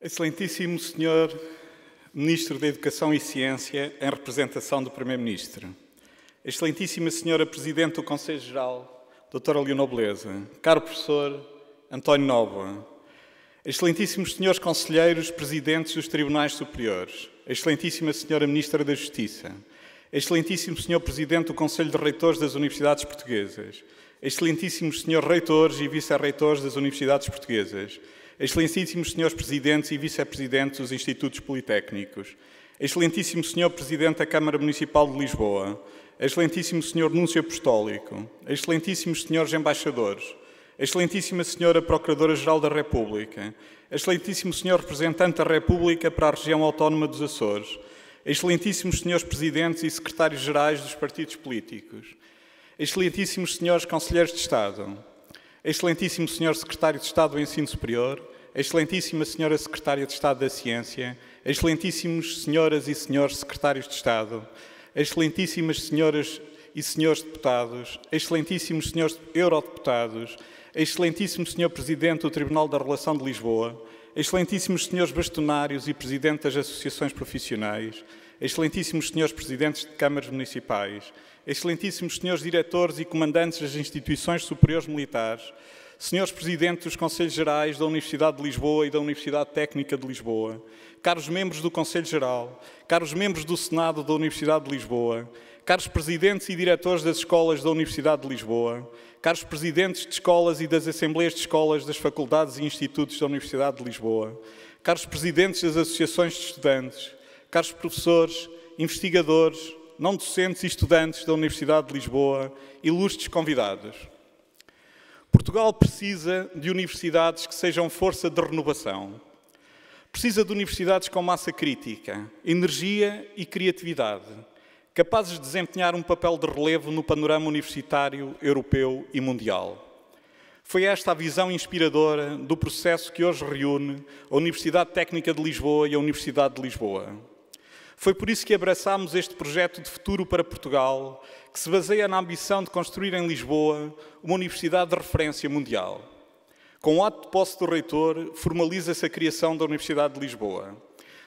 Excelentíssimo Senhor Ministro da Educação e Ciência, em representação do Primeiro-Ministro. Excelentíssima Senhora Presidente do Conselho Geral, Doutora Leonor Beleza. Caro Professor António Nova. Excelentíssimos Senhores Conselheiros, Presidentes dos Tribunais Superiores. Excelentíssima Senhora Ministra da Justiça. Excelentíssimo Senhor Presidente do Conselho de Reitores das Universidades Portuguesas. Excelentíssimos Senhores Reitores e Vice-Reitores das Universidades Portuguesas. Excelentíssimos Senhores Presidentes e Vice-Presidentes dos Institutos Politécnicos, Excelentíssimo Senhor Presidente da Câmara Municipal de Lisboa, Excelentíssimo Senhor Núncio Apostólico, Excelentíssimos Senhores Embaixadores, Excelentíssima Senhora Procuradora-Geral da República, Excelentíssimo Senhor Representante da República para a Região Autónoma dos Açores, Excelentíssimos Senhores Presidentes e Secretários-Gerais dos Partidos Políticos, Excelentíssimos Senhores Conselheiros de Estado, Excelentíssimo Senhor Secretário de Estado do Ensino Superior, Excelentíssima Senhora Secretária de Estado da Ciência, Excelentíssimos Senhoras e Senhores Secretários de Estado, Excelentíssimas Senhoras e Senhores Deputados, Excelentíssimos Senhores Eurodeputados, Excelentíssimo Senhor Presidente do Tribunal da Relação de Lisboa, Excelentíssimos Senhores Bastonários e Presidente das Associações Profissionais, excelentíssimos senhores presidentes de câmaras municipais, excelentíssimos senhores diretores e comandantes das instituições superiores militares, senhores presidentes dos conselhos gerais da Universidade de Lisboa e da Universidade Técnica de Lisboa, caros membros do Conselho Geral, caros membros do Senado da Universidade de Lisboa, caros presidentes e diretores das escolas da Universidade de Lisboa, caros presidentes de escolas e das assembleias de escolas das faculdades e institutos da Universidade de Lisboa, caros presidentes das associações de estudantes, caros professores, investigadores, não docentes e estudantes da Universidade de Lisboa, ilustres convidados. Portugal precisa de universidades que sejam força de renovação. Precisa de universidades com massa crítica, energia e criatividade, capazes de desempenhar um papel de relevo no panorama universitário europeu e mundial. Foi esta a visão inspiradora do processo que hoje reúne a Universidade Técnica de Lisboa e a Universidade de Lisboa. Foi por isso que abraçámos este projeto de futuro para Portugal, que se baseia na ambição de construir em Lisboa uma universidade de referência mundial. Com o ato de posse do reitor, formaliza-se a criação da Universidade de Lisboa.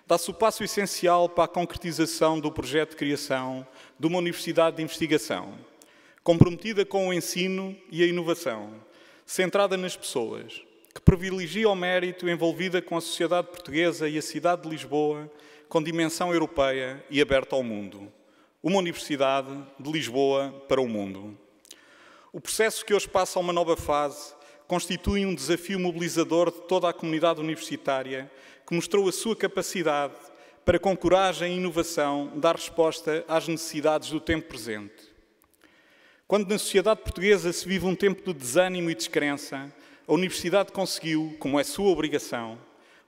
Dá-se o passo essencial para a concretização do projeto de criação de uma universidade de investigação, comprometida com o ensino e a inovação, centrada nas pessoas, que privilegia o mérito envolvida com a sociedade portuguesa e a cidade de Lisboa com dimensão europeia e aberta ao mundo. Uma universidade de Lisboa para o mundo. O processo que hoje passa a uma nova fase constitui um desafio mobilizador de toda a comunidade universitária que mostrou a sua capacidade para, com coragem e inovação, dar resposta às necessidades do tempo presente. Quando na sociedade portuguesa se vive um tempo de desânimo e descrença, a Universidade conseguiu, como é sua obrigação,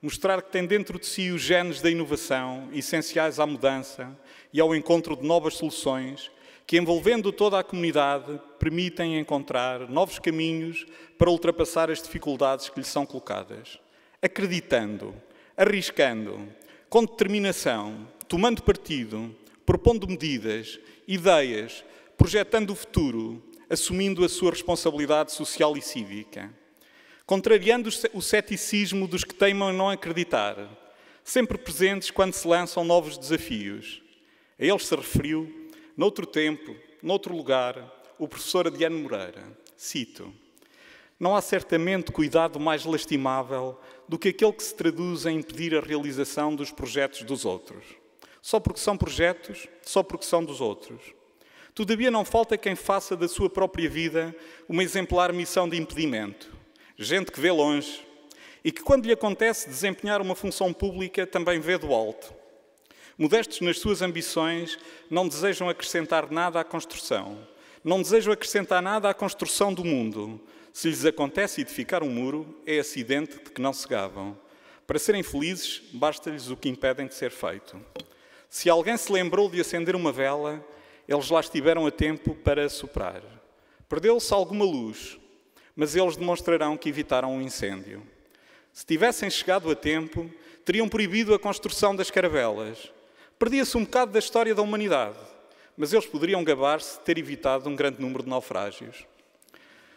mostrar que tem dentro de si os genes da inovação, essenciais à mudança e ao encontro de novas soluções, que envolvendo toda a comunidade permitem encontrar novos caminhos para ultrapassar as dificuldades que lhe são colocadas. Acreditando, arriscando, com determinação, tomando partido, propondo medidas, ideias, projetando o futuro, assumindo a sua responsabilidade social e cívica contrariando o ceticismo dos que teimam em não acreditar, sempre presentes quando se lançam novos desafios. A eles se referiu, noutro tempo, noutro lugar, o professor Adiano Moreira. Cito: Não há certamente cuidado mais lastimável do que aquele que se traduz em impedir a realização dos projetos dos outros. Só porque são projetos, só porque são dos outros. Todavia, não falta quem faça da sua própria vida uma exemplar missão de impedimento Gente que vê longe e que, quando lhe acontece desempenhar uma função pública, também vê do alto. Modestos nas suas ambições, não desejam acrescentar nada à construção. Não desejam acrescentar nada à construção do mundo. Se lhes acontece edificar um muro, é acidente de que não se gabam. Para serem felizes, basta-lhes o que impedem de ser feito. Se alguém se lembrou de acender uma vela, eles lá estiveram a tempo para soprar. Perdeu-se alguma luz, mas eles demonstrarão que evitaram um incêndio. Se tivessem chegado a tempo, teriam proibido a construção das caravelas. Perdia-se um bocado da história da humanidade, mas eles poderiam gabar-se de ter evitado um grande número de naufrágios.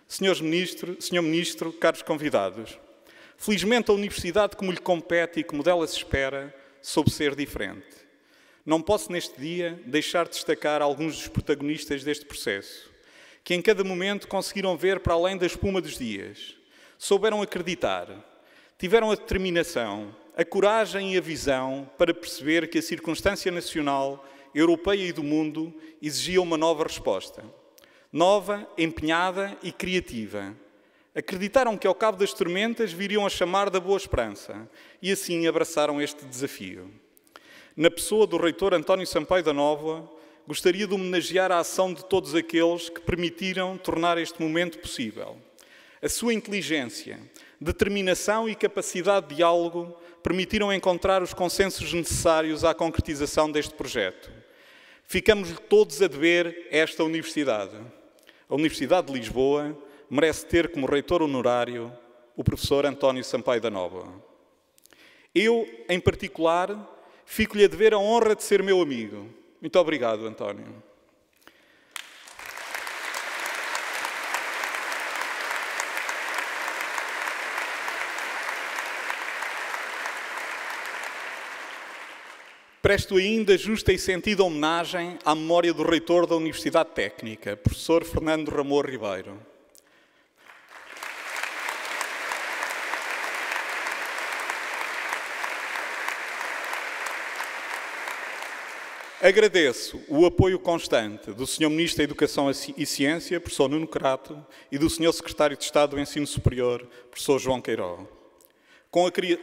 Senhores ministro, senhor Ministro, caros convidados, felizmente a Universidade, como lhe compete e como dela se espera, soube ser diferente. Não posso, neste dia, deixar de destacar alguns dos protagonistas deste processo que em cada momento conseguiram ver para além da espuma dos dias, souberam acreditar, tiveram a determinação, a coragem e a visão para perceber que a circunstância nacional, europeia e do mundo exigia uma nova resposta. Nova, empenhada e criativa. Acreditaram que ao cabo das tormentas viriam a chamar da boa esperança e assim abraçaram este desafio. Na pessoa do reitor António Sampaio da Nova, gostaria de homenagear a ação de todos aqueles que permitiram tornar este momento possível. A sua inteligência, determinação e capacidade de diálogo permitiram encontrar os consensos necessários à concretização deste projeto. Ficamos todos a dever esta Universidade. A Universidade de Lisboa merece ter como reitor honorário o professor António Sampaio da Nova. Eu, em particular, fico-lhe a dever a honra de ser meu amigo muito obrigado, António. Presto ainda justa e sentida homenagem à memória do reitor da Universidade Técnica, professor Fernando Ramor Ribeiro. Agradeço o apoio constante do Sr. Ministro da Educação e Ciência, professor Nuno Crato, e do Sr. Secretário de Estado do Ensino Superior, professor João Queiroz. Com a cria...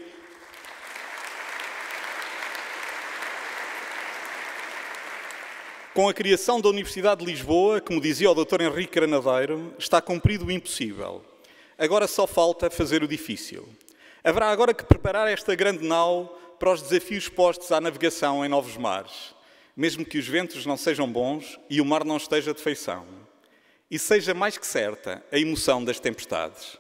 Com a criação da Universidade de Lisboa, como dizia o Dr. Henrique Granadeiro, está cumprido o impossível. Agora só falta fazer o difícil. Haverá agora que preparar esta grande nau para os desafios postos à navegação em novos mares mesmo que os ventos não sejam bons e o mar não esteja de feição, e seja mais que certa a emoção das tempestades.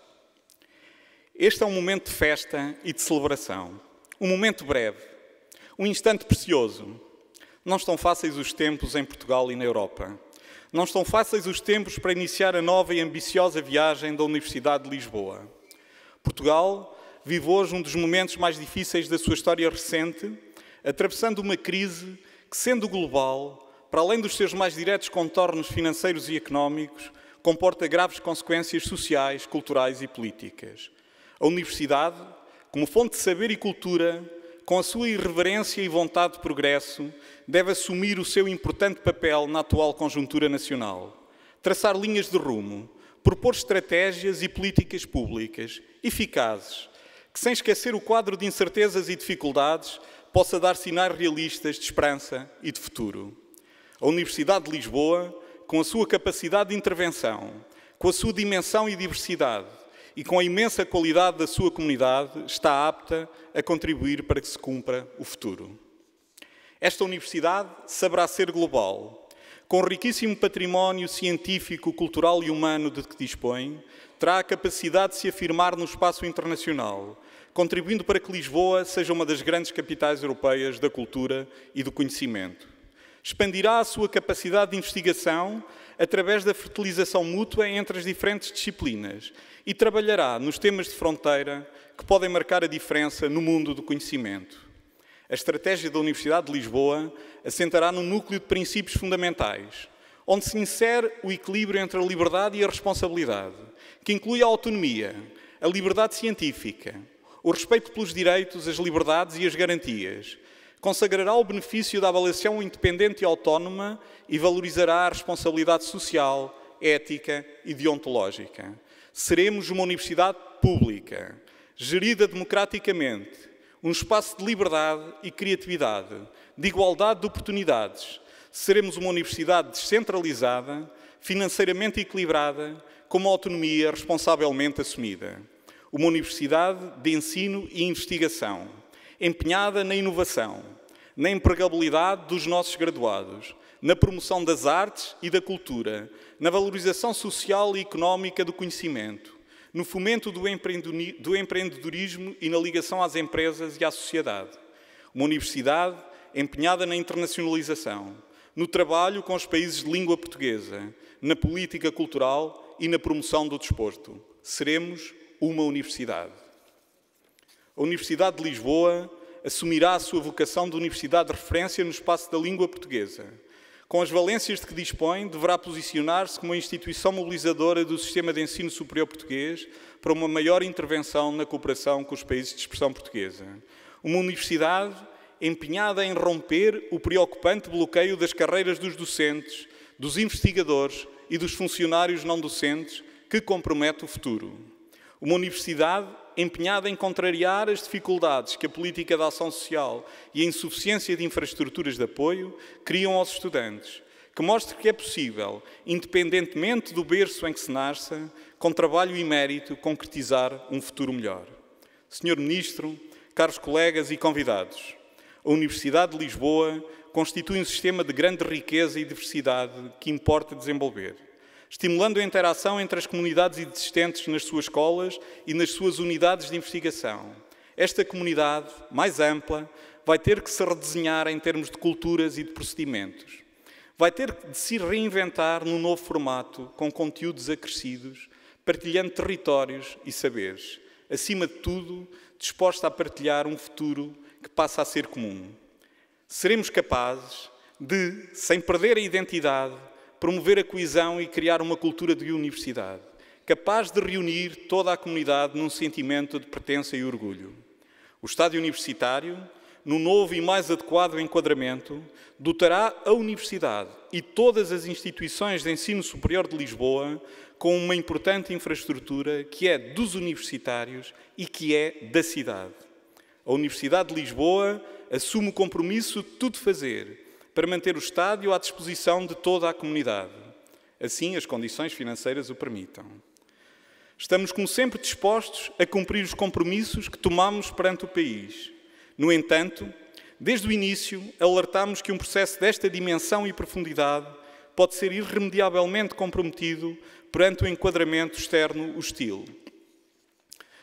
Este é um momento de festa e de celebração, um momento breve, um instante precioso. Não estão fáceis os tempos em Portugal e na Europa. Não estão fáceis os tempos para iniciar a nova e ambiciosa viagem da Universidade de Lisboa. Portugal vive hoje um dos momentos mais difíceis da sua história recente, atravessando uma crise que, sendo global, para além dos seus mais diretos contornos financeiros e económicos, comporta graves consequências sociais, culturais e políticas. A universidade, como fonte de saber e cultura, com a sua irreverência e vontade de progresso, deve assumir o seu importante papel na atual conjuntura nacional, traçar linhas de rumo, propor estratégias e políticas públicas eficazes, que, sem esquecer o quadro de incertezas e dificuldades, possa dar sinais realistas de esperança e de futuro. A Universidade de Lisboa, com a sua capacidade de intervenção, com a sua dimensão e diversidade e com a imensa qualidade da sua comunidade, está apta a contribuir para que se cumpra o futuro. Esta universidade saberá ser global. Com o riquíssimo património científico, cultural e humano de que dispõe, terá a capacidade de se afirmar no espaço internacional, contribuindo para que Lisboa seja uma das grandes capitais europeias da cultura e do conhecimento. Expandirá a sua capacidade de investigação através da fertilização mútua entre as diferentes disciplinas e trabalhará nos temas de fronteira que podem marcar a diferença no mundo do conhecimento. A estratégia da Universidade de Lisboa assentará num núcleo de princípios fundamentais, onde se insere o equilíbrio entre a liberdade e a responsabilidade, que inclui a autonomia, a liberdade científica, o respeito pelos direitos, as liberdades e as garantias. Consagrará o benefício da avaliação independente e autónoma e valorizará a responsabilidade social, ética e deontológica. Seremos uma universidade pública, gerida democraticamente, um espaço de liberdade e criatividade, de igualdade de oportunidades. Seremos uma universidade descentralizada, financeiramente equilibrada, com uma autonomia responsavelmente assumida uma universidade de ensino e investigação, empenhada na inovação, na empregabilidade dos nossos graduados, na promoção das artes e da cultura, na valorização social e económica do conhecimento, no fomento do, empreendedorismo e na ligação às empresas e à sociedade. Uma universidade empenhada na internacionalização, no trabalho com os países de língua portuguesa, na política cultural e na promoção do desporto. Seremos uma universidade. A Universidade de Lisboa assumirá a sua vocação de universidade de referência no espaço da língua portuguesa. Com as valências de que dispõe, deverá posicionar-se como a instituição mobilizadora do sistema de ensino superior português para uma maior intervenção na cooperação com os países de expressão portuguesa. Uma universidade empenhada em romper o preocupante bloqueio das carreiras dos docentes, dos investigadores e dos funcionários não docentes que compromete o futuro. Uma universidade empenhada em contrariar as dificuldades que a política de ação social e a insuficiência de infraestruturas de apoio criam aos estudantes, que mostre que é possível, independentemente do berço em que se nasça, com trabalho e mérito, concretizar um futuro melhor. Senhor Ministro, caros colegas e convidados, a Universidade de Lisboa constitui um sistema de grande riqueza e diversidade que importa desenvolver estimulando a interação entre as comunidades existentes nas suas escolas e nas suas unidades de investigação. Esta comunidade, mais ampla, vai ter que se redesenhar em termos de culturas e de procedimentos. Vai ter de se reinventar num novo formato, com conteúdos acrescidos, partilhando territórios e saberes. Acima de tudo, disposta a partilhar um futuro que passa a ser comum. Seremos capazes de, sem perder a identidade, promover a coesão e criar uma cultura de universidade, capaz de reunir toda a comunidade num sentimento de pertença e orgulho. O estádio Universitário, no novo e mais adequado enquadramento, dotará a Universidade e todas as instituições de ensino superior de Lisboa com uma importante infraestrutura que é dos universitários e que é da cidade. A Universidade de Lisboa assume o compromisso de tudo fazer para manter o estádio à disposição de toda a comunidade, assim as condições financeiras o permitam. Estamos, como sempre, dispostos a cumprir os compromissos que tomamos perante o país. No entanto, desde o início, alertámos que um processo desta dimensão e profundidade pode ser irremediavelmente comprometido perante o enquadramento externo hostil.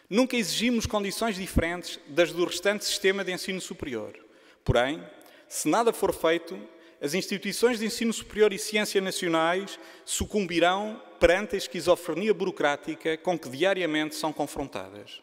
Nunca exigimos condições diferentes das do restante sistema de ensino superior. Porém, se nada for feito, as instituições de ensino superior e ciência nacionais sucumbirão perante a esquizofrenia burocrática com que diariamente são confrontadas.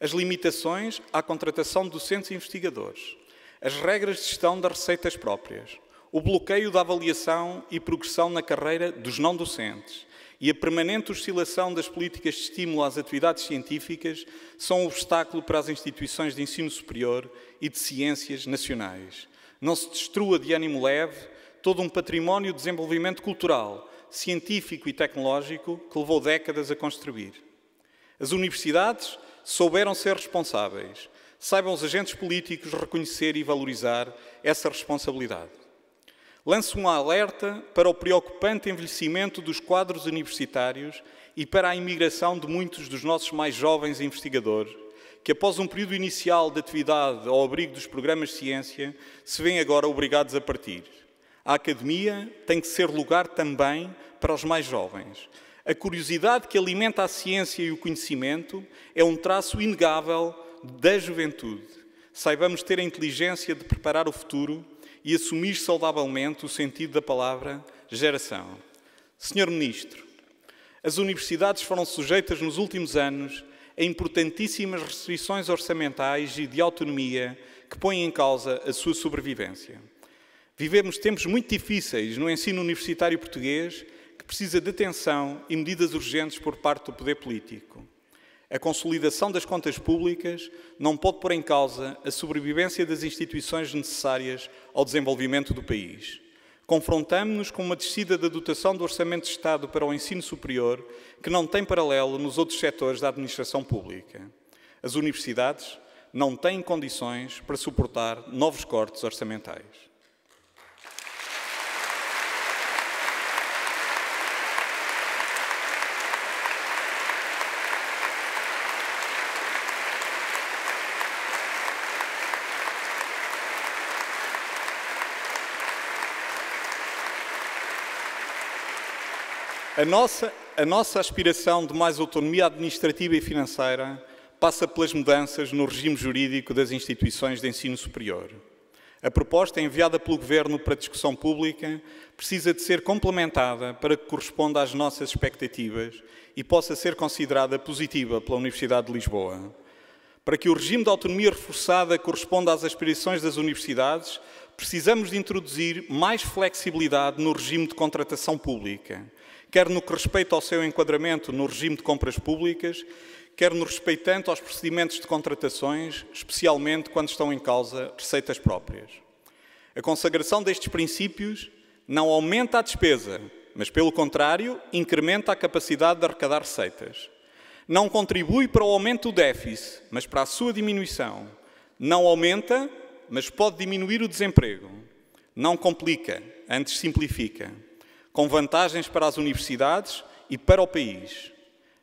As limitações à contratação de docentes e investigadores, as regras de gestão das receitas próprias, o bloqueio da avaliação e progressão na carreira dos não docentes e a permanente oscilação das políticas de estímulo às atividades científicas são um obstáculo para as instituições de ensino superior e de ciências nacionais não se destrua de ânimo leve todo um património de desenvolvimento cultural, científico e tecnológico que levou décadas a construir. As universidades souberam ser responsáveis, saibam os agentes políticos reconhecer e valorizar essa responsabilidade. Lanço um alerta para o preocupante envelhecimento dos quadros universitários e para a imigração de muitos dos nossos mais jovens investigadores que após um período inicial de atividade ao abrigo dos programas de ciência, se veem agora obrigados a partir. A academia tem que ser lugar também para os mais jovens. A curiosidade que alimenta a ciência e o conhecimento é um traço inegável da juventude. Saibamos ter a inteligência de preparar o futuro e assumir saudavelmente o sentido da palavra geração. Senhor Ministro, as universidades foram sujeitas nos últimos anos a importantíssimas restrições orçamentais e de autonomia que põem em causa a sua sobrevivência. Vivemos tempos muito difíceis no ensino universitário português que precisa de atenção e medidas urgentes por parte do poder político. A consolidação das contas públicas não pode pôr em causa a sobrevivência das instituições necessárias ao desenvolvimento do país. Confrontamos-nos com uma descida da dotação do Orçamento de Estado para o ensino superior que não tem paralelo nos outros setores da administração pública. As universidades não têm condições para suportar novos cortes orçamentais. A nossa, a nossa aspiração de mais autonomia administrativa e financeira passa pelas mudanças no regime jurídico das instituições de ensino superior. A proposta enviada pelo Governo para discussão pública precisa de ser complementada para que corresponda às nossas expectativas e possa ser considerada positiva pela Universidade de Lisboa. Para que o regime de autonomia reforçada corresponda às aspirações das universidades, precisamos de introduzir mais flexibilidade no regime de contratação pública, quer no que respeita ao seu enquadramento no regime de compras públicas, quer no respeitante aos procedimentos de contratações, especialmente quando estão em causa receitas próprias. A consagração destes princípios não aumenta a despesa, mas, pelo contrário, incrementa a capacidade de arrecadar receitas. Não contribui para o aumento do déficit, mas para a sua diminuição. Não aumenta, mas pode diminuir o desemprego. Não complica, antes simplifica com vantagens para as universidades e para o país.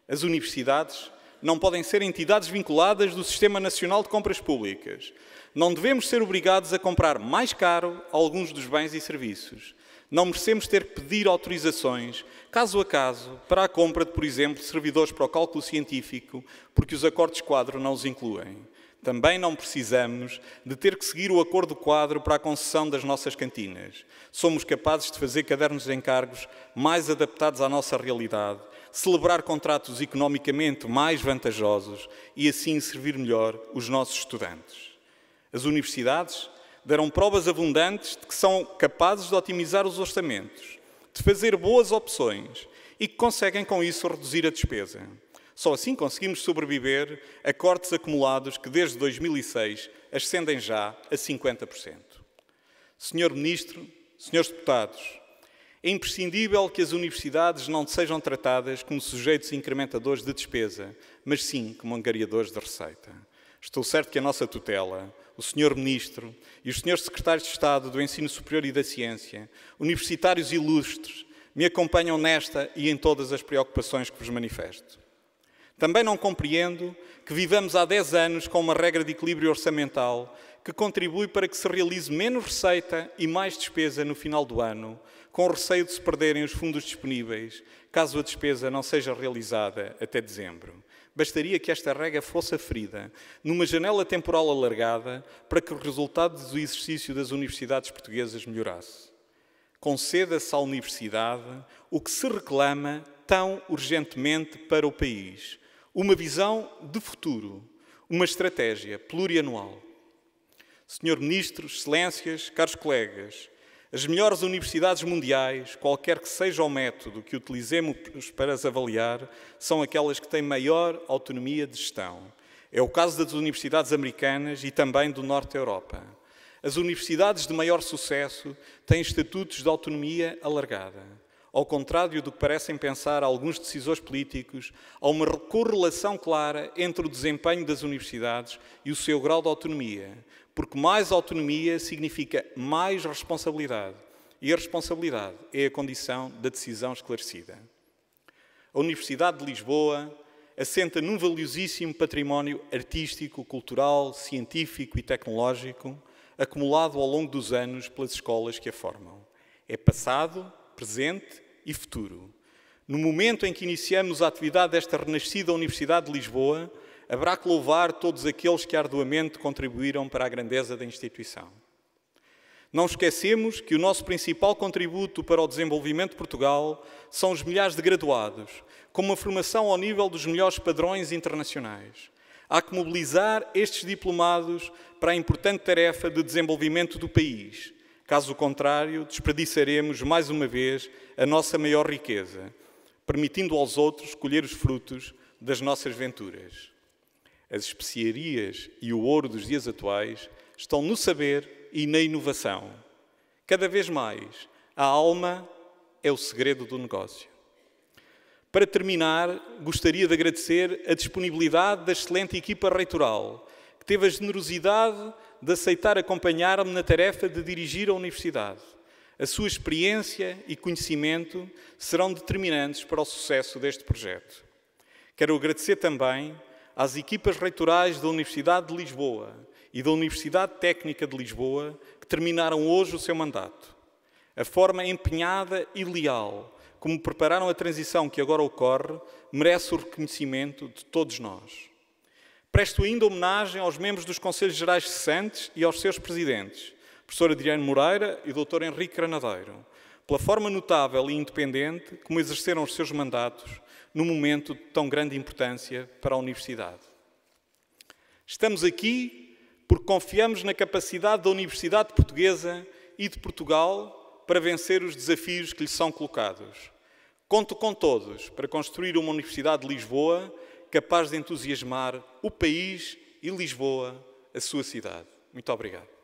As universidades não podem ser entidades vinculadas do Sistema Nacional de Compras Públicas. Não devemos ser obrigados a comprar mais caro alguns dos bens e serviços. Não merecemos ter que pedir autorizações, caso a caso, para a compra de, por exemplo, servidores para o cálculo científico, porque os acordos-quadro não os incluem. Também não precisamos de ter que seguir o acordo quadro para a concessão das nossas cantinas. Somos capazes de fazer cadernos de encargos mais adaptados à nossa realidade, celebrar contratos economicamente mais vantajosos e assim servir melhor os nossos estudantes. As universidades deram provas abundantes de que são capazes de otimizar os orçamentos, de fazer boas opções e que conseguem com isso reduzir a despesa. Só assim conseguimos sobreviver a cortes acumulados que desde 2006 ascendem já a 50%. Senhor Ministro, senhores deputados, é imprescindível que as universidades não sejam tratadas como sujeitos incrementadores de despesa, mas sim como angariadores de receita. Estou certo que a nossa tutela, o Sr. Ministro e os Srs. Secretários de Estado do Ensino Superior e da Ciência, universitários ilustres, me acompanham nesta e em todas as preocupações que vos manifesto. Também não compreendo que vivamos há 10 anos com uma regra de equilíbrio orçamental que contribui para que se realize menos receita e mais despesa no final do ano, com o receio de se perderem os fundos disponíveis caso a despesa não seja realizada até dezembro. Bastaria que esta regra fosse aferida numa janela temporal alargada para que o resultado do exercício das universidades portuguesas melhorasse. Conceda-se à universidade o que se reclama tão urgentemente para o país uma visão de futuro, uma estratégia plurianual. Senhor Ministro, Excelências, caros colegas, as melhores universidades mundiais, qualquer que seja o método que utilizemos para as avaliar, são aquelas que têm maior autonomia de gestão. É o caso das universidades americanas e também do Norte da Europa. As universidades de maior sucesso têm estatutos de autonomia alargada ao contrário do que parecem pensar alguns decisores políticos, há uma correlação clara entre o desempenho das universidades e o seu grau de autonomia, porque mais autonomia significa mais responsabilidade, e a responsabilidade é a condição da decisão esclarecida. A Universidade de Lisboa assenta num valiosíssimo património artístico, cultural, científico e tecnológico, acumulado ao longo dos anos pelas escolas que a formam. É passado, presente e futuro. No momento em que iniciamos a atividade desta renascida Universidade de Lisboa, haverá que louvar todos aqueles que arduamente contribuíram para a grandeza da instituição. Não esquecemos que o nosso principal contributo para o desenvolvimento de Portugal são os milhares de graduados, com uma formação ao nível dos melhores padrões internacionais. Há que mobilizar estes diplomados para a importante tarefa de desenvolvimento do país, Caso contrário, desperdiçaremos mais uma vez a nossa maior riqueza, permitindo aos outros colher os frutos das nossas venturas. As especiarias e o ouro dos dias atuais estão no saber e na inovação. Cada vez mais, a alma é o segredo do negócio. Para terminar, gostaria de agradecer a disponibilidade da excelente equipa reitoral, que teve a generosidade de aceitar acompanhar-me na tarefa de dirigir a universidade. A sua experiência e conhecimento serão determinantes para o sucesso deste projeto. Quero agradecer também às equipas reitorais da Universidade de Lisboa e da Universidade Técnica de Lisboa que terminaram hoje o seu mandato. A forma empenhada e leal como prepararam a transição que agora ocorre merece o reconhecimento de todos nós. Presto ainda homenagem aos membros dos Conselhos Gerais Cessantes e aos seus presidentes, professor Adriano Moreira e doutor Henrique Granadeiro, pela forma notável e independente como exerceram os seus mandatos num momento de tão grande importância para a Universidade. Estamos aqui porque confiamos na capacidade da Universidade Portuguesa e de Portugal para vencer os desafios que lhe são colocados. Conto com todos para construir uma Universidade de Lisboa capaz de entusiasmar o país e Lisboa, a sua cidade. Muito obrigado.